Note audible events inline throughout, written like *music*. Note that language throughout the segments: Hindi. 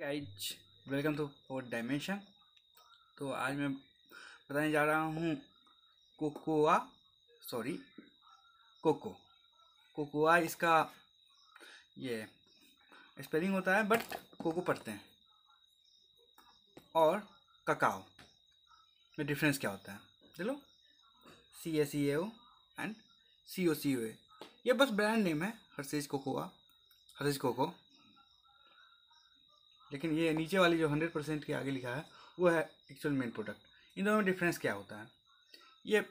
guys welcome to four dimension तो आज मैं बताने जा रहा हूँ कोकोआ सॉरी कोको कोकोआ इसका ये स्पेलिंग होता है बट कोको पढ़ते हैं और ककाओ में डिफरेंस क्या होता है चलो सी ए सी ओ एंड सी ओ सी ओ ए ये बस ब्रांड नेम है चीज कोकोआ चीज़ कोको लेकिन ये नीचे वाली जो हंड्रेड परसेंट के आगे लिखा है वो है एक्चुअल मेन प्रोडक्ट इन दोनों में डिफरेंस क्या होता है ये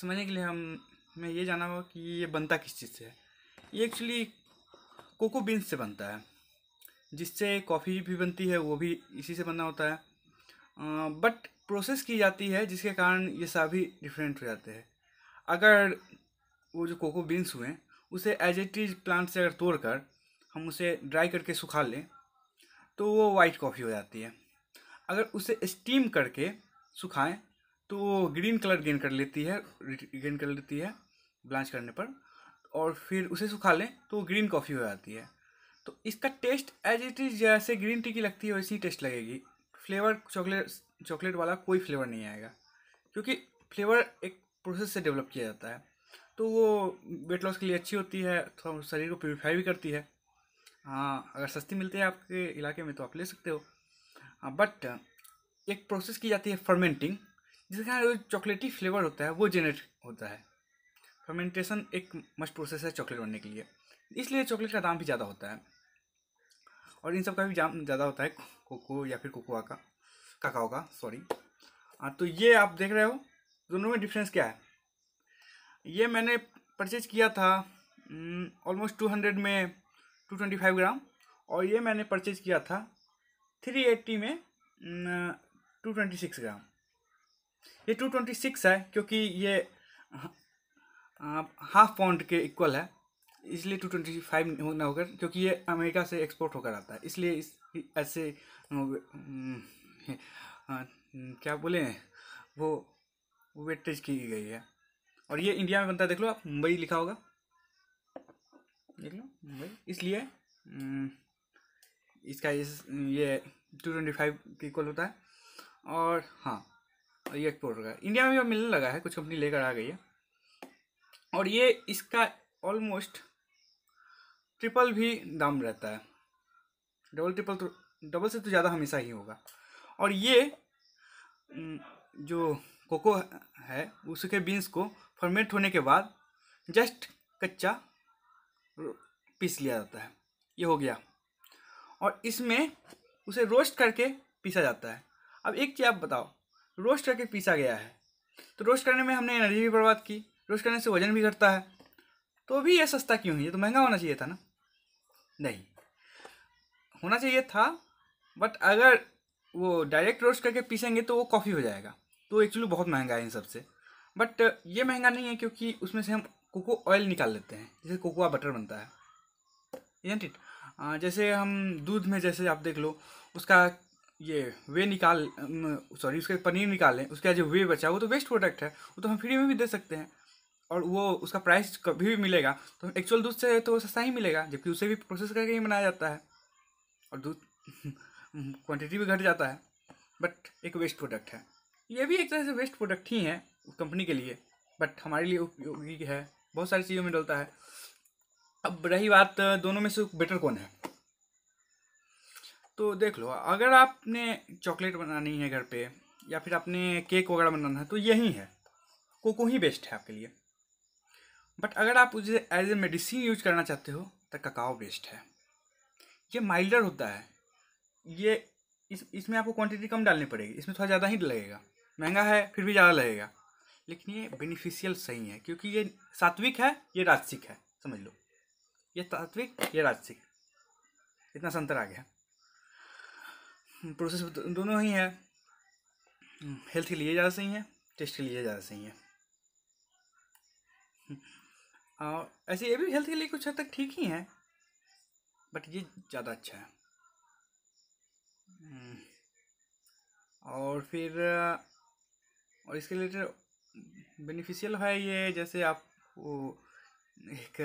समझने के लिए हम मैं ये जाना होगा कि ये बनता किस चीज़ से है ये एक्चुअली कोको बीन्स से बनता है जिससे कॉफ़ी भी बनती है वो भी इसी से बना होता है बट प्रोसेस की जाती है जिसके कारण ये सभी डिफरेंट हो जाते हैं अगर वो जो कोको बीन्स हुए उसे एज ए इज प्लांट से अगर तोड़ कर हम उसे ड्राई करके सुखा लें तो वो वाइट कॉफ़ी हो जाती है अगर उसे स्टीम करके सुखाएं तो वो ग्रीन कलर गेन कर लेती है गेन कर लेती है ब्लांच करने पर और फिर उसे सुखा लें तो वो ग्रीन कॉफ़ी हो जाती है तो इसका टेस्ट एज इट इज़ जैसे ग्रीन टी की लगती है वैसे ही टेस्ट लगेगी फ्लेवर चॉकलेट चॉकलेट वाला कोई फ्लेवर नहीं आएगा क्योंकि फ्लेवर एक प्रोसेस से डेवलप किया जाता है तो वो वेट लॉस के लिए अच्छी होती है थोड़ा शरीर को प्योरीफाई भी करती है हाँ अगर सस्ती मिलती है आपके इलाके में तो आप ले सकते हो हाँ बट एक प्रोसेस की जाती है फर्मेंटिंग जिसके कारण जो चॉकलेटी फ्लेवर होता है वो जेनरेट होता है फर्मेंटेशन एक मस्ट प्रोसेस है चॉकलेट बनने के लिए इसलिए चॉकलेट का दाम भी ज़्यादा होता है और इन सब का भी दाम ज़्यादा होता है कोको या फिर कोकोआ का काकाओ का सॉरी हाँ तो ये आप देख रहे हो दोनों में डिफरेंस क्या है ये मैंने परचेज किया था ऑलमोस्ट टू हंड्रेड में टू ट्वेंटी फाइव ग्राम और ये मैंने परचेज़ किया था थ्री एट्टी में टू ट्वेंटी सिक्स ग्राम ये टू ट्वेंटी सिक्स है क्योंकि ये हाँ, हाफ पाउंड के इक्वल है इसलिए टू ट्वेंटी फाइव होना होगा क्योंकि ये अमेरिका से एक्सपोर्ट होकर आता है इसलिए इस ऐसे हाँ, क्या बोले वो वेटेज की गई है और ये इंडिया में बनता है देख लो आप मुंबई लिखा होगा देख लो भाई इसलिए इसका इस ये टू ट्वेंटी फाइव इक्वल होता है और हाँ ये एक्सपोर्ट होगा इंडिया में भी मिलने लगा है कुछ कंपनी लेकर आ गई है और ये इसका ऑलमोस्ट ट्रिपल भी दाम रहता है डबल ट्रिपल तो डबल से तो ज़्यादा हमेशा ही होगा और ये जो कोको है उसके बीन्स को फर्मेंट होने के बाद जस्ट कच्चा पीस लिया जाता है ये हो गया और इसमें उसे रोस्ट करके पीसा जाता है अब एक चीज़ आप बताओ रोस्ट करके पीसा गया है तो रोस्ट करने में हमने एनर्जी भी बर्बाद की रोस्ट करने से वजन भी घटता है तो भी ये सस्ता क्यों है ये तो महंगा होना चाहिए था ना नहीं होना चाहिए था बट अगर वो डायरेक्ट रोस्ट करके पीसेंगे तो वो कॉफ़ी हो जाएगा तो एक्चुअली बहुत महंगा है इन सबसे बट ये महंगा नहीं है क्योंकि उसमें से हम कोको ऑयल निकाल लेते हैं जैसे कोकोआ बटर बनता है जैसे हम दूध में जैसे आप देख लो उसका ये वे निकाल सॉरी उसके पनीर निकालें उसका जो वे बचा वो तो वेस्ट प्रोडक्ट है वो तो हम फ्री में भी दे सकते हैं और वो उसका प्राइस कभी भी मिलेगा तो एक्चुअल दूध से तो सस्ता ही मिलेगा जबकि उसे भी प्रोसेस करके ही बनाया जाता है और दूध क्वांटिटी *laughs* भी घट जाता है बट एक वेस्ट प्रोडक्ट है ये भी एक तरह से वेस्ट प्रोडक्ट ही है कंपनी के लिए बट हमारे लिए उपयोगी है बहुत सारी चीज़ों में डलता है अब रही बात दोनों में से बेटर कौन है तो देख लो अगर आपने चॉकलेट बनानी है घर पे या फिर आपने केक वगैरह बनाना है तो यही है कोको ही बेस्ट है आपके लिए बट अगर आप उसे एज ए मेडिसिन यूज करना चाहते हो तो ककाओ बेस्ट है ये माइल्डर होता है ये इस इसमें आपको क्वांटिटी कम डालनी पड़ेगी इसमें थोड़ा ज़्यादा ही लगेगा महंगा है फिर भी ज़्यादा लगेगा लेकिन ये बेनिफिशियल सही है क्योंकि ये सात्विक है ये राजसिक है समझ लो ये सात्विक ये राजसिक इतना संतर आ गया प्रोसेस दोनों ही है हेल्थ के लिए ज़्यादा सही है टेस्ट के लिए ज़्यादा सही है और ऐसे ये भी हेल्थ के लिए कुछ हद तक ठीक ही है बट ये ज़्यादा अच्छा है और फिर और इसके रिलेटेड बेनिफिशियल है ये जैसे आप वो एक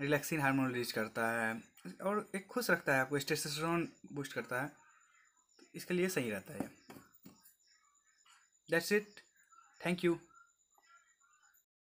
रिलैक्सिंग हार्मोन रिलीज करता है और एक खुश रखता है आपको स्टेस्टोस्टेरोन बूस्ट करता है तो इसके लिए सही रहता है दैट्स इट थैंक यू